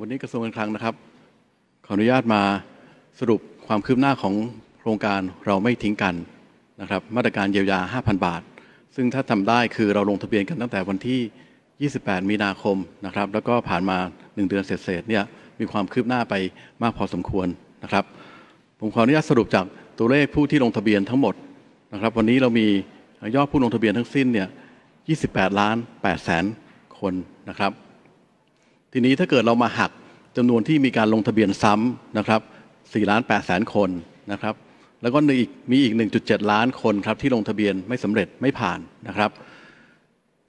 วันนี้กระทรวงการคลังนะครับ ขออนุญาตมาสรุปความคืบหน้าของโครงการเราไม่ทิ้งกันนะครับ มาตรการเยียวยา 5,000 บาท ซึ่งถ้าทำได้คือเราลงทะเบียนกันตั้งแต่วันที่ 28 มีนาคมนะครับ แล้วก็ผ่านมา 1 เดือนเศษๆเนี่ยมีความคืบหน้าไปมากพอสมควรนะครับ ผมขออนุญาตสรุปจากตัวเลขผู้ที่ลงทะเบียนทั้งหมดนะครับ วันนี้เรามียอดผู้ลงทะเบียนทั้งสิ้นเนี่ย 28ล้าน8แสนคนนะครับทีนี้ถ้าเกิดเรามาหัก จำนวนที่มีการลงทะเบียนซ้ำนะครับ4ล้าน8แสนคนนะครับแล้วก็อีกมีอีก1.7 ล้านคนครับที่ลงทะเบียนไม่สำเร็จไม่ผ่านนะครับ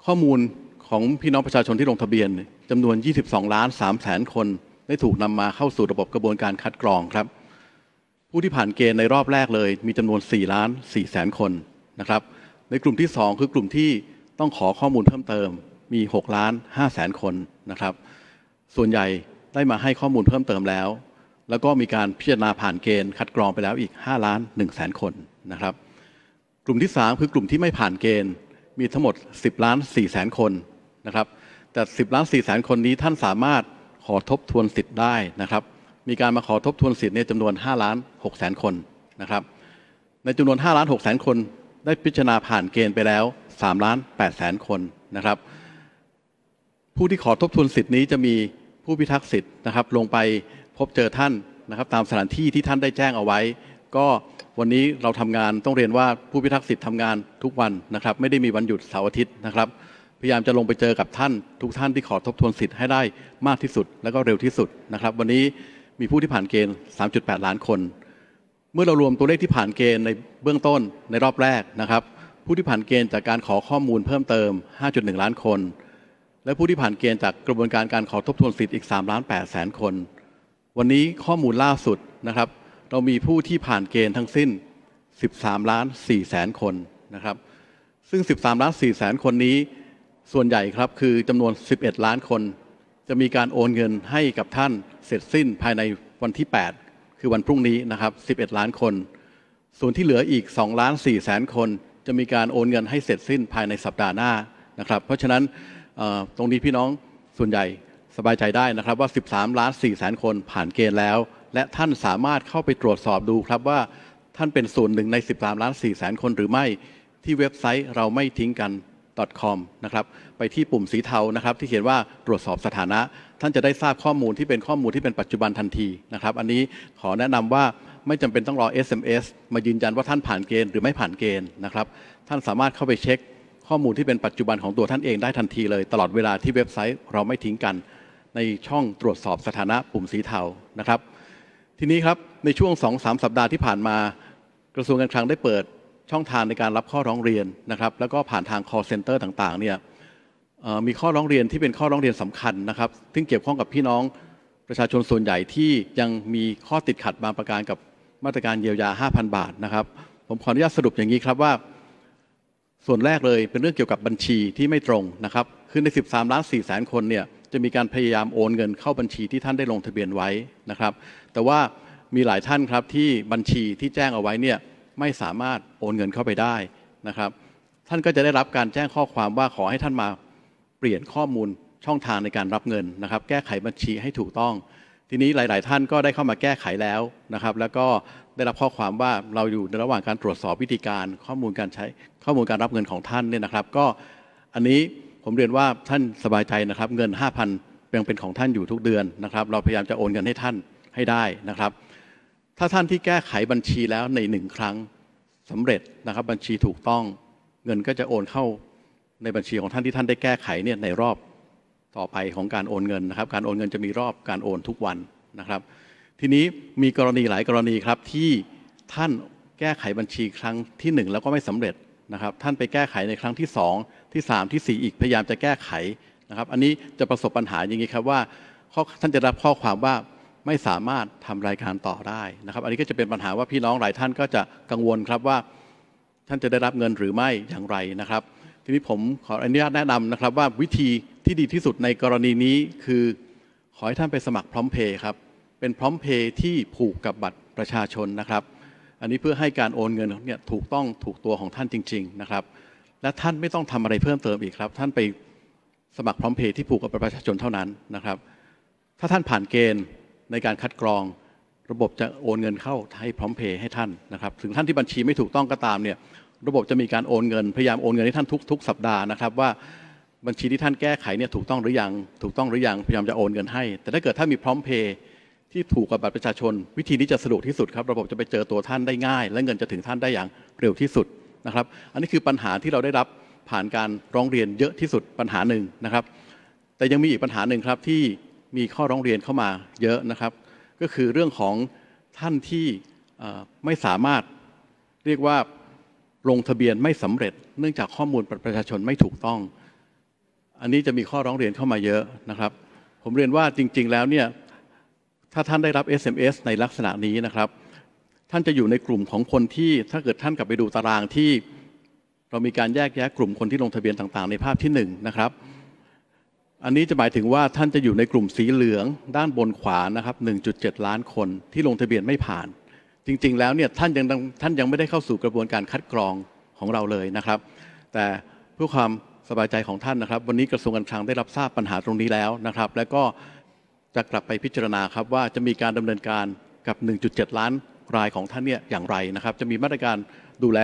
ข้อมูลของพี่น้องประชาชนที่ลงทะเบียน จำนวน22ล้าน3แสนคน ได้ถูกนำมาเข้าสู่ระบบกระบวนการคัดกรองครับ ผู้ที่ผ่านเกณฑ์ในรอบแรกเลย มีจำนวน4ล้าน4แสนคนนะครับ ในกลุ่มที่2คือกลุ่มที่ต้องขอข้อมูลเพิ่มเติม มี6ล้าน5แสนคนนะครับส่วนใหญ่ได้มาให้ข้อมูลเพิ่มเติมแล้ว แล้วก็มีการพิจารณาผ่านเกณฑ์ คัดกรองไปแล้วอีก5ล้าน1แสนคนนะครับ กลุ่มที่ 3 คือกลุ่มที่ไม่ผ่านเกณฑ์ มีทั้งหมด 10ล้าน4แสนคนนะครับ แต่ 10ล้าน4แสนคนนี้ท่านสามารถขอทบทวนสิทธิ์ได้นะครับ มีการมาขอทบทวนสิทธิ์ในจำนวน5ล้าน6แสนคนนะครับ ในจำนวน5ล้าน6แสนคนได้พิจารณาผ่านเกณฑ์ไปแล้ว3ล้าน8แสนคนนะครับ ผู้ที่ขอทบทวนสิทธิ์นี้จะมีผู้พิทักษ์สิทธิ์นะครับลงไปพบเจอท่านนะครับตามสถานที่ที่ท่านได้แจ้งเอาไว้ ก็วันนี้เราทำงานต้องเรียนว่าผู้พิทักษ์สิทธิ์ทำงานทุกวันนะครับไม่ได้มีวันหยุดเสาร์อาทิตย์นะครับ พยายามจะลงไปเจอกับท่าน ทุกท่านที่ขอทบทวนสิทธิ์ให้ได้มากที่สุด และก็เร็วที่สุดนะครับวันนี้มีผู้ที่ผ่านเกณฑ์ 3.8 ล้านคน เมื่อเรารวมตัวเลขที่ผ่านเกณฑ์ในเบื้องต้นในรอบแรกนะครับ ผู้ที่ผ่านเกณฑ์จากการขอข้อมูลเพิ่มเติม 5.1 ล้านคนและผู้ที่ผ่านเกณฑ์จากกระบวนการการขอทบทวนสิทธิ์อีก3ล้าน8แสนคน วันนี้ข้อมูลล่าสุดนะครับ เรามีผู้ที่ผ่านเกณฑ์ทั้งสิ้น 13ล้าน4แสนคนนะครับ ซึ่ง 13ล้าน4แสนคนนี้ ส่วนใหญ่ครับคือจำนวน 11 ล้านคน จะมีการโอนเงินให้กับท่านเสร็จสิ้นภายในวันที่ 8 คือวันพรุ่งนี้นะครับ11 ล้านคนส่วนที่เหลืออีก2ล้าน4แสนคน จะมีการโอนเงินให้เสร็จสิ้นภายในสัปดาห์หน้านะครับ เพราะฉะนั้นตรงนี้พี่น้องส่วนใหญ่สบายใจได้นะครับว่า 13 ล้าน4แสนคนผ่านเกณฑ์แล้ว และท่านสามารถเข้าไปตรวจสอบดูครับว่าท่านเป็นส่วนหนึ่งใน 13 ล้าน4แสนคนหรือไม่ที่เว็บไซต์เราไม่ทิ้งกัน .com นะครับไปที่ปุ่มสีเทานะครับที่เขียนว่าตรวจสอบสถานะ ท่านจะได้ทราบข้อมูลที่เป็นข้อมูลที่เป็นปัจจุบันทันทีนะครับอันนี้ขอแนะนำว่าไม่จำเป็นต้องรอ SMS มายืนยันว่าท่านผ่านเกณฑ์หรือไม่ผ่านเกณฑ์นะครับท่านสามารถเข้าไปเช็คข้อมูลที่เป็นปัจจุบันของตัวท่านเองได้ทันทีเลย ตลอดเวลาที่เว็บไซต์เราไม่ทิ้งกันในช่องตรวจสอบสถานะปุ่มสีเทา นะครับ ทีนี้ครับ ในช่วง 2-3 สัปดาห์ที่ผ่านมากระทรวงการคลังได้เปิดช่องทางในการรับข้อร้องเรียนนะครับแล้วก็ผ่านทาง call center ต่างๆเนี่ยมีข้อร้องเรียนที่เป็นข้อร้องเรียนสำคัญนะครับซึ่งเกี่ยวข้องกับพี่น้องประชาชนส่วนใหญ่ที่ยังมีข้อติดขัดบางประการกับมาตรการเยียวยา5,000บาทนะครับ ผมขออนุญาตสรุปอย่างนี้ครับว่าส่วนแรกเลยเป็นเรื่องเกี่ยวกับบัญชีที่ไม่ตรงนะครับคือใน 13 ล้าน4แสนคนเนี่ยจะมีการพยายามโอนเงินเข้าบัญชีที่ท่านได้ลงทะเบียนไว้นะครับ แต่ว่ามีหลายท่านครับที่บัญชีที่แจ้งเอาไว้เนี่ยไม่สามารถโอนเงินเข้าไปได้นะครับ ท่านก็จะได้รับการแจ้งข้อความว่าขอให้ท่านมาเปลี่ยนข้อมูลช่องทางในการรับเงินนะครับแก้ไขบัญชีให้ถูกต้อง ทีนี้หลาย ๆ ท่านก็ได้เข้ามาแก้ไขแล้วนะครับ แล้วก็ได้รับข้อความว่าเราอยู่ในระหว่างการตรวจสอบวิธีการข้อมูลการใช้ข้อมูลการรับเงินของท่านเนี่ยนะครับ ก็อันนี้ผมเรียนว่าท่านสบายใจนะครับ เงิน5,000ยังเป็นของท่านอยู่ทุกเดือนนะครับ เราพยายามจะโอนเงินให้ท่านให้ได้นะครับ ถ้าท่านที่แก้ไขบัญชีแล้วในหนึ่งครั้งสำเร็จนะครับบัญชีถูกต้องเงินก็จะโอนเข้าในบัญชีของท่านที่ท่านได้แก้ไขเนี่ยในรอบต่อไปของการโอนเงินนะครับ การโอนเงินจะมีรอบการโอนทุกวันนะครับทีนี้มีกรณีหลายกรณีครับที่ท่านแก้ไขบัญชีครั้งที่ 1 แล้วก็ไม่สำเร็จนะครับ ท่านไปแก้ไขในครั้งที่2ที่3ที่4อีกพยายามจะแก้ไขนะครับอันนี้จะประสบปัญหาอย่างนี้ครับว่าท่านจะรับข้อความว่าไม่สามารถทำรายการต่อได้นะครับ อันนี้ก็จะเป็นปัญหาว่าพี่น้องหลายท่านก็จะกังวลครับว่า ท่านจะได้รับเงินหรือไม่อย่างไรนะครับ ทีนี้ผมขออนุญาตแนะนำนะครับว่าวิธีที่ดีที่สุดในกรณีนี้คือขอให้ท่านไปสมัครพร้อมเพย์ครับเป็นพร้อมเพย์ที่ผูกกับบัตรประชาชนนะครับ อันนี้เพื่อให้การโอนเงินเนี่ยถูกต้องถูกตัวของท่านจริงๆนะครับ และท่านไม่ต้องทำอะไรเพิ่มเติมอีกครับ ท่านไปสมัครพร้อมเพย์ที่ผูกกับบัตรประชาชนเท่านั้นนะครับ ถ้าท่านผ่านเกณฑ์ในการคัดกรอง ระบบจะโอนเงินเข้าให้พร้อมเพย์ให้ท่านนะครับ ถึงท่านที่บัญชีไม่ถูกต้องก็ตามเนี่ยระบบจะมีการโอนเงินพยายามโอนเงินให้ท่านทุก ๆ สัปดาห์นะครับว่าบัญชีที่ท่านแก้ไขเนี่ยถูกต้องหรือยังถูกต้องหรือยังพยายามจะโอนเงินให้ แต่ถ้าเกิดถ้ามีพร้อมเพย์ที่ถูกกับบัตรประชาชน วิธีนี้จะสะดวกที่สุดครับระบบจะไปเจอตัวท่านได้ง่าย และเงินจะถึงท่านได้อย่างเร็วที่สุดนะครับ อันนี้คือปัญหาที่เราได้รับผ่านการร้องเรียนเยอะที่สุดปัญหาหนึ่งนะครับ แต่ยังมีอีกปัญหาหนึ่งครับที่มีข้อร้องเรียนเข้ามาเยอะนะครับ ก็คือเรื่องของท่านที่ไม่สามารถเรียกว่าลงทะเบียนไม่สำเร็จ เนื่องจากข้อมูลประชาชนไม่ถูกต้อง อันนี้จะมีข้อร้องเรียนเข้ามาเยอะนะครับ ผมเรียนว่าจริง ๆ แล้วเนี่ยถ้าท่านได้รับ SMS ในลักษณะนี้นะครับ ท่านจะอยู่ในกลุ่มของคนที่ ถ้าเกิดท่านกลับไปดูตารางที่เรามีการแยกแยะกลุ่มคนที่ลงทะเบียนต่างๆ ในภาพที่ 1นะครับ อันนี้จะหมายถึงว่าท่านจะอยู่ในกลุ่มสีเหลือง ด้านบนขวานะครับ1.7 ล้านคนที่ลงทะเบียนไม่ผ่าน จริงๆแล้วเนี่ยท่านยังท่านยังไม่ได้เข้าสู่กระบวนการคัดกรองของเราเลยนะครับ แต่เพื่อความสบายใจของท่านนะครับวันนี้กระทรวงการคลังได้รับทราบปัญหาตรงนี้แล้วนะครับ และก็จะกลับไปพิจารณาครับว่าจะมีการดำเนินการกับ 1.7 ล้านรายของท่านเนี่ยอย่างไรนะครับ จะมีมาตรการดูแล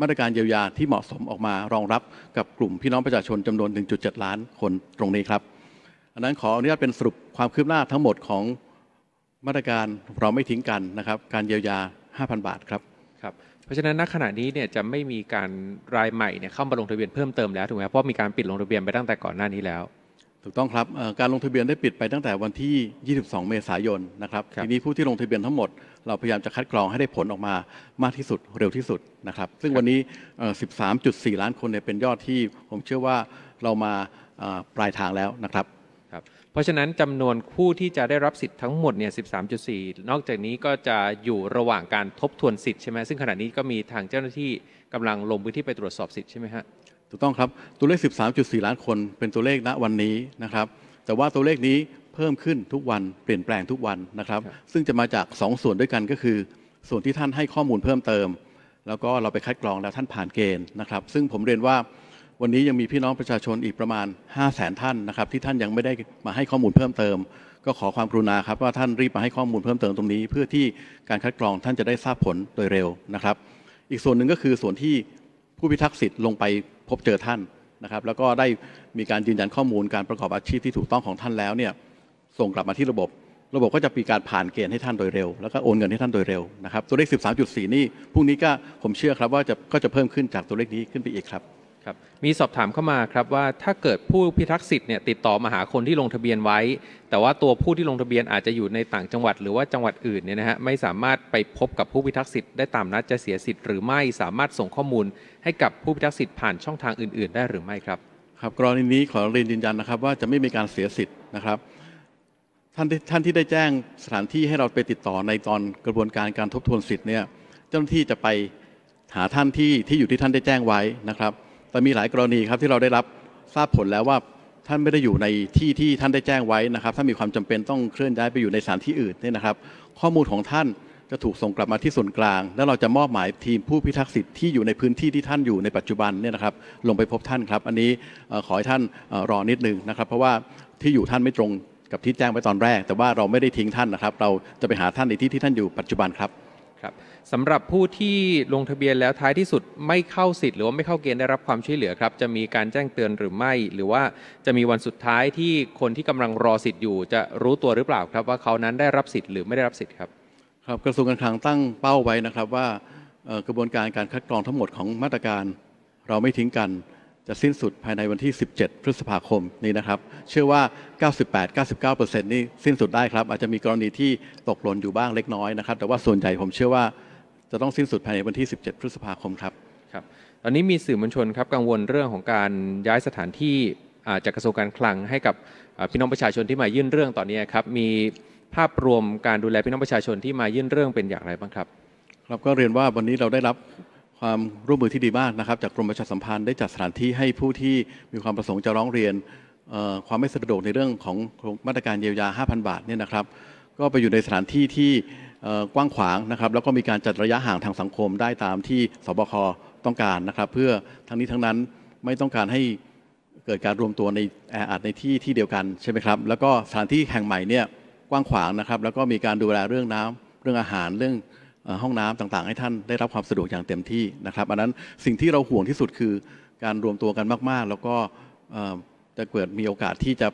มาตรการเยียวยาที่เหมาะสมออกมารองรับกับกลุ่มพี่น้องประชาชนจำนวน 1.7 ล้านคนตรงนี้ครับอันนั้นขออนุญาตเป็นสรุปความคืบหน้าทั้งหมดของมาตรการเราไม่ทิ้งกันนะครับการเยียวยา 5,000 บาทครับครับเพราะฉะนั้นณขณะนี้เนี่ยจะไม่มีการรายใหม่เนี่ยเข้ามาลงทะเบียนเพิ่มเติมแล้วถูกไหมเพราะมีการปิดลงทะเบียนไปตั้งแต่ก่อนหน้านี้แล้วถูกต้องครับการลงทะเบียนได้ปิดไปตั้งแต่วันที่ 22 เมษายนนะครับทีนี้ผู้ที่ลงทะเบียนทั้งหมดเราพยายามจะคัดกรองให้ได้ผลออกมามากที่สุดเร็วที่สุดนะครับซึ่งวันนี้ 13.4 ล้านคนเนี่ยเป็นยอดที่ผมเชื่อว่าเรามาปลายทางแล้วนะครับครับเพราะฉะนั้นจำนวนผู้ที่จะได้รับสิทธิ์ทั้งหมดเนี่ย 13.4 นอกจากนี้ก็จะอยู่ระหว่างการทบทวนสิทธิ์ใช่ไหมซึ่งขณะนี้ก็มีทางเจ้าหน้าที่กำลังลงพื้นที่ไปตรวจสอบสิทธิ์ใช่ไหมฮะถูกต้องครับ ตัวเลข 13.4 ล้านคนเป็นตัวเลขณวันนี้นะครับแต่ว่าตัวเลขนี้เพิ่มขึ้นทุกวันเปลี่ยนแปลงทุกวันนะครับ ซึ่งจะมาจาก 2 ส่วนด้วยกันก็คือ ส่วนที่ท่านให้ข้อมูลเพิ่มเติม แล้วก็เราไปคัดกรองแล้วท่านผ่านเกณฑ์นะครับ ซึ่งผมเรียนว่าวันนี้ยังมีพี่น้องประชาชนอีกประมาณ 5 0 0แสนท่านนะครับ ที่ท่านยังไม่ได้มาให้ข้อมูลเพิ่มเติม ก็ขอความกรุณาครับว่าท่านรีบมาให้ข้อมูลเพิ่มเติมตรงนี้ เพื่อที่การคัดกรองท่านจะได้ทราบผลโดยเร็วนะครับอีกส่วนหนึ่งก็คือส่วนที่ผู้พิทักษ์สิทธิ์ลงไปพบเจอท่านนะครับแล้วก็ได้มีการยืนยันข้อมูลการประกอบอาชีพที่ถูกต้องของท่านแล้วเนี่ยส่งกลับมาที่ระบบ ระบบก็จะมีการผ่านเกณฑ์ให้ท่านโดยเร็วแล้วก็โอนเงินให้ท่านโดยเร็วนะครับ ตัวเลข 13.4 นี่พรุ่งนี้ก็ผมเชื่อครับว่าจะก็จะเพิ่มขึ้นจากตัวเลขนี้ขึ้นไปอีกครับครับมีสอบถามเข้ามาครับว่า ถ้าเกิดผู้พิทักษ์สิทธิ์เนี่ยติดต่อมาหาคนที่ลงทะเบียนไว้ แต่ว่าตัวผู้ที่ลงทะเบียนอาจจะอยู่ในต่างจังหวัด หรือว่าจังหวัดอื่นเนี่ยนะฮะไม่สามารถไปพบกับผู้พิทักษ์สิทธิ์ได้ตามนัดจะเสียสิทธิ์หรือไม่สามารถส่งข้อมูลให้กับผู้พิทักษ์สิทธิ์ผ่านช่องทางอื่น ๆ ได้หรือไม่ครับ ครับกรณีนี้ขอเรียนยืนยันนะครับ ว่าจะไม่มีการเสียสิทธิ์นะครับ ท่านท่านที่ได้แจ้งสถานที่ให้เราไปติดต่อในตอนกระบวนการการทบทวนสิทธิ์เนี่ยเจ้าหน้าที่จะไปหาท่านที่ที่อยู่ที่ท่านได้แจ้งไว้นะครับแต่มีหลายกรณีครับที่เราได้รับทราบผลแล้วว่าท่านไม่ได้อยู่ในที่ที่ท่านได้แจ้งไว้นะครับ ถ้ามีความจำเป็นต้องเคลื่อนย้ายไปอยู่ในสถานที่อื่นนี่นะครับข้อมูลของท่านจะถูกส่งกลับมาที่ส่วนกลาง แล้วเราจะมอบหมายทีมผู้พิทักษ์สิทธิ์ที่อยู่ในพื้นที่ที่ท่านอยู่ในปัจจุบันเนี่ยนะครับลงไปพบท่านครับอันนี้ขอให้ท่านรอนิดนึงนะครับ เพราะว่าที่อยู่ท่านไม่ตรงกับที่แจ้งไว้ตอนแรก แต่ว่าเราไม่ได้ทิ้งท่านนะครับเราจะไปหาท่านในที่ที่ท่านอยู่ปัจจุบันครับสำหรับผู้ที่ลงทะเบียนแล้วท้ายที่สุดไม่เข้าสิทธิ์หรือว่าไม่เข้าเกณฑ์ได้รับความช่วยเหลือครับ จะมีการแจ้งเตือนหรือไม่ หรือว่าจะมีวันสุดท้ายที่คนที่กำลังรอสิทธิ์อยู่ จะรู้ตัวหรือเปล่าครับ ว่าเขานั้นได้รับสิทธิ์หรือไม่ได้รับสิทธิ์ครับครับกระทรวงการคลังตั้งเป้าไว้นะครับว่า กระบวนการการคัดกรองทั้งหมดของมาตรการ เราไม่ทิ้งกันจะสิ้นสุดภายในวันที่ 17 พฤษภาคมนี้นะครับ เชื่อว่า98-99%นี่สิ้นสุดได้ครับ อาจจะมีกรณีที่ตกหล่นอยู่บ้างเล็กน้อยนะครับ แต่ว่าส่วนใหญ่ผมเชื่อว่าจะต้องสิ้นสุดภายในวันที่ 17 พฤษภาคมครับครับ ตอนนี้มีสื่อมวลชนครับกังวลเรื่องของการย้ายสถานที่จากกระทรวงการคลังให้กับพี่น้องประชาชนที่มายื่นเรื่องตอนนี้ครับมีภาพรวมการดูแลพี่น้องประชาชนที่มายื่นเรื่องเป็นอย่างไรบ้างครับครับก็เรียนว่าวันนี้เราได้รับความร่วมมือที่ดีมากนะครับจากกรมประชาสัมพันธ์ได้จัดสถานที่ให้ผู้ที่มีความประสงค์จะร้องเรียนความไม่สะดวกในเรื่องของมาตรการเยียวยา 5,000 บาทเนี่ยนะครับก็ไปอยู่ในสถานที่ที่กว้างขวางนะครับแล้วก็มีการจัดระยะห่างทางสังคมได้ตามที่สบคต้องการนะครับ เพื่อทั้งนี้ทั้งนั้นไม่ต้องการให้เกิดการรวมตัวในแออัดในที่ที่เดียวกันใช่ไหมครับแล้วก็สถานที่แห่งใหม่เนี่ยกว้างขวางนะครับ แล้วก็มีการดูแลเรื่องน้ำ เรื่องอาหาร เรื่องห้องน้ำต่างๆ ให้ท่านได้รับความสะดวกอย่างเต็มที่นะครับ อันนั้นสิ่งที่เราห่วงที่สุดคือ การรวมตัวกันมาก ๆ แล้วก็จะเกิดมีโอกาสที่จะ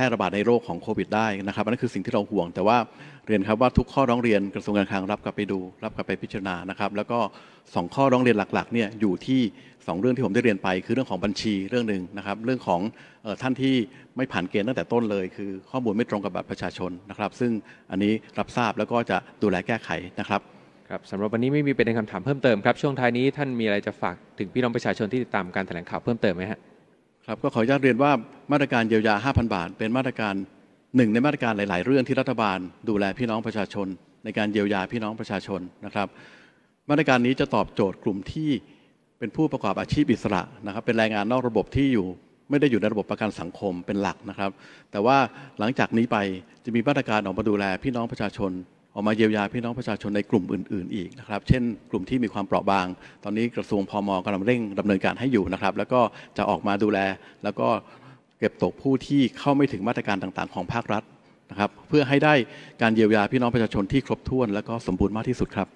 แพร่ระบาดในโรคของโควิดได้นะครับ อันนั้นคือสิ่งที่เราห่วงแต่ว่าเรียนครับ ว่าทุกข้อร้องเรียนกระทรวงการคลังรับกลับไปดูรับกลับไปพิจารณา นะครับ แล้วก็ 2 ข้อร้องเรียนหลักๆเนี่ยอยู่ที่ 2 เรื่องที่ผมได้เรียนไป คือเรื่องของบัญชีเรื่องหนึ่งนะครับเรื่องของท่านที่ไม่ผ่านเกณฑ์ตั้งแต่ต้นเลย คือข้อมูลไม่ตรงกับบัตรประชาชนนะครับซึ่งอันนี้รับทราบแล้วก็จะดูแลแก้ไขนะครับครับสำหรับวันนี้ไม่มีประเด็นคำถามเพิ่มเติมครับช่วงท้ายนี้ท่านมีอะไรจะฝากถึงพี่น้องประชาชนที่ติดตามการแถลงข่าวเพิ่มเติมไหมับครับก็ขออนุญาตเรียนว่ามาตรการเยียวยา 5,000 บาท เป็นมาตรการหนึ่งในมาตรการหลาย ๆ เรื่องที่รัฐบาล ดูแลพี่น้องประชาชน ในการเยียวยาพี่น้องประชาชนนะครับ มาตรการนี้จะตอบโจทย์กลุ่มที่เป็นผู้ประกอบอาชีพอิสระนะครับ เป็นแรงงานนอกระบบที่อยู่ไม่ได้อยู่ในระบบประกันสังคมเป็นหลักนะครับ แต่ว่าหลังจากนี้ไปจะมีมาตรการออกมาดูแลพี่น้องประชาชนออกมาเยียวยาพี่น้องประชาชนในกลุ่มอื่นๆอีกนะครับ เช่นกลุ่มที่มีความเปราะบาง ตอนนี้กระทรวงพอมกำลังเร่งดำเนินการให้อยู่นะครับ แล้วก็จะออกมาดูแล แล้วก็เก็บตกผู้ที่เข้าไม่ถึงมาตรการต่างๆ ของภาครัฐนะครับ เพื่อให้ได้การเยียวยาพี่น้องประชาชนที่ครบถ้วนและก็สมบูรณ์มากที่สุดครับ